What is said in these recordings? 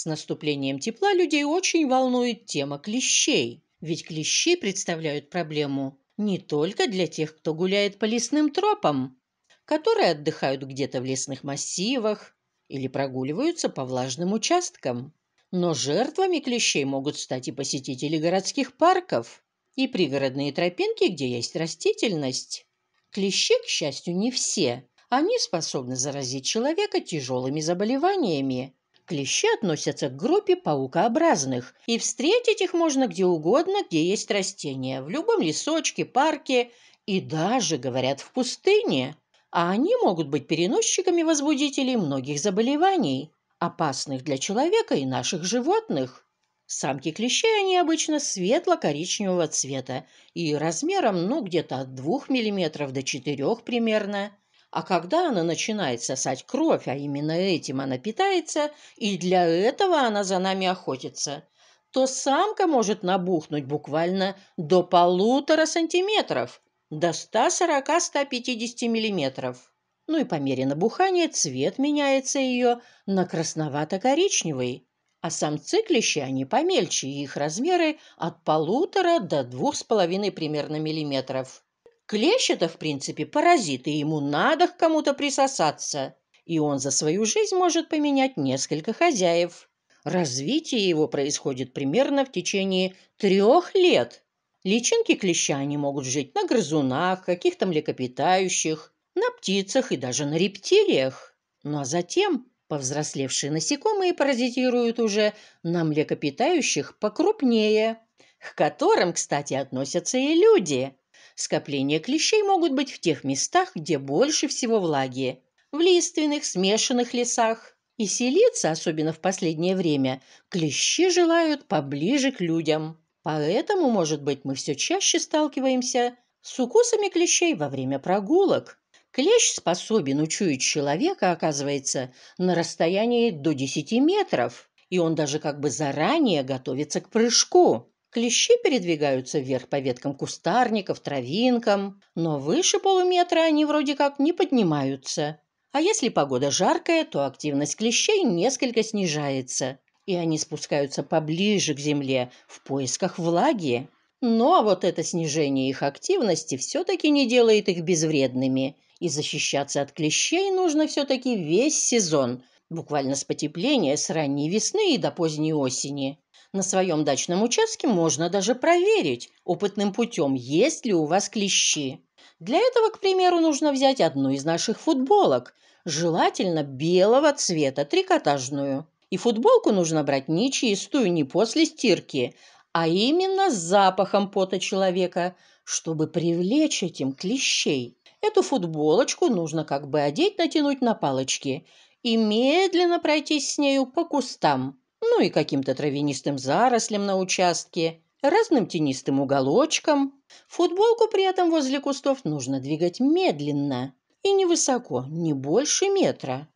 С наступлением тепла людей очень волнует тема клещей, ведь клещи представляют проблему не только для тех, кто гуляет по лесным тропам, которые отдыхают где-то в лесных массивах или прогуливаются по влажным участкам. Но жертвами клещей могут стать и посетители городских парков, и пригородные тропинки, где есть растительность. Клещи, к счастью, не все. Они способны заразить человека тяжелыми заболеваниями, Клещи относятся к группе паукообразных, и встретить их можно где угодно, где есть растения, в любом лесочке, парке и даже, говорят, в пустыне. А они могут быть переносчиками возбудителей многих заболеваний, опасных для человека и наших животных. Самки клещей они обычно светло-коричневого цвета и размером, ну, где-то от 2 мм до 4 примерно. А когда она начинает сосать кровь, а именно этим она питается, и для этого она за нами охотится, то самка может набухнуть буквально до полутора сантиметров, до 140-150 миллиметров. Ну и по мере набухания цвет меняется ее на красновато-коричневый. А самцы циклище, они помельче, и их размеры от полутора до двух с половиной примерно миллиметров клещ это в принципе, паразит, и ему надо к кому-то присосаться. И он за свою жизнь может поменять несколько хозяев. Развитие его происходит примерно в течение трех лет. Личинки клеща они могут жить на грызунах, каких-то млекопитающих, на птицах и даже на рептилиях. Ну а затем повзрослевшие насекомые паразитируют уже на млекопитающих покрупнее, к которым, кстати, относятся и люди. Скопления клещей могут быть в тех местах, где больше всего влаги – в лиственных, смешанных лесах. И селиться, особенно в последнее время, клещи желают поближе к людям. Поэтому, может быть, мы все чаще сталкиваемся с укусами клещей во время прогулок. Клещ способен учуять человека, оказывается, на расстоянии до 10 метров, и он даже как бы заранее готовится к прыжку. Клещи передвигаются вверх по веткам кустарников, травинкам, но выше полуметра они вроде как не поднимаются. А если погода жаркая, то активность клещей несколько снижается, и они спускаются поближе к земле в поисках влаги. Но вот это снижение их активности все-таки не делает их безвредными, и защищаться от клещей нужно все-таки весь сезон, буквально с потепления, с ранней весны и до поздней осени. На своем дачном участке можно даже проверить опытным путем, есть ли у вас клещи. Для этого, к примеру, нужно взять одну из наших футболок, желательно белого цвета, трикотажную. И футболку нужно брать не чистую, не после стирки, а именно с запахом пота человека, чтобы привлечь этим клещей. Эту футболочку нужно как бы одеть, натянуть на палочки и медленно пройтись с нею по кустам ну и каким-то травянистым зарослям на участке, разным тенистым уголочкам. Футболку при этом возле кустов нужно двигать медленно и невысоко, не больше метра.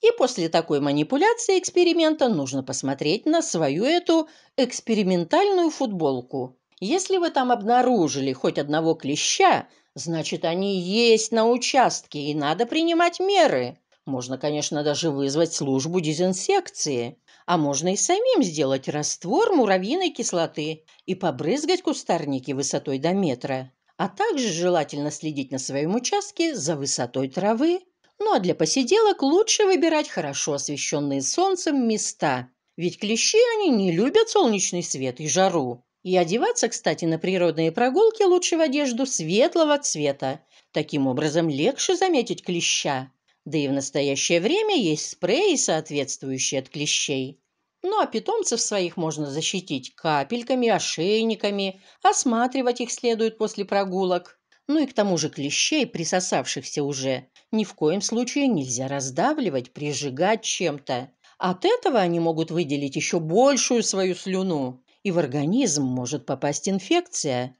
И после такой манипуляции эксперимента нужно посмотреть на свою эту экспериментальную футболку. Если вы там обнаружили хоть одного клеща, значит, они есть на участке, и надо принимать меры. Можно, конечно, даже вызвать службу дезинсекции. А можно и самим сделать раствор муравьиной кислоты и побрызгать кустарники высотой до метра. А также желательно следить на своем участке за высотой травы. Ну а для посиделок лучше выбирать хорошо освещенные солнцем места. Ведь клещи, они не любят солнечный свет и жару. И одеваться, кстати, на природные прогулки лучше в одежду светлого цвета. Таким образом легче заметить клеща. Да и в настоящее время есть спреи, соответствующие от клещей. Ну а питомцев своих можно защитить капельками, ошейниками, осматривать их следует после прогулок. Ну и к тому же клещей, присосавшихся уже, ни в коем случае нельзя раздавливать, прижигать чем-то. От этого они могут выделить еще большую свою слюну, и в организм может попасть инфекция.